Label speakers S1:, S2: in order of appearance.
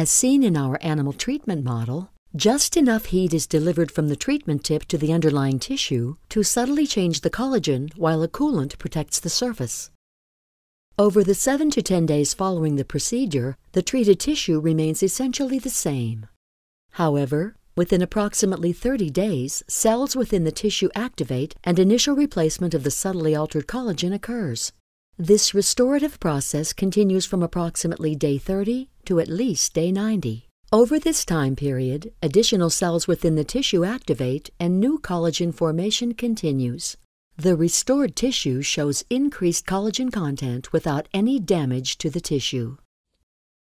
S1: As seen in our animal treatment model, just enough heat is delivered from the treatment tip to the underlying tissue to subtly change the collagen while a coolant protects the surface. Over the 7 to 10 days following the procedure, the treated tissue remains essentially the same. However, within approximately 30 days, cells within the tissue activate and initial replacement of the subtly altered collagen occurs. This restorative process continues from approximately day 30 to at least day 90. Over this time period, additional cells within the tissue activate and new collagen formation continues. The restored tissue shows increased collagen content without any damage to the tissue.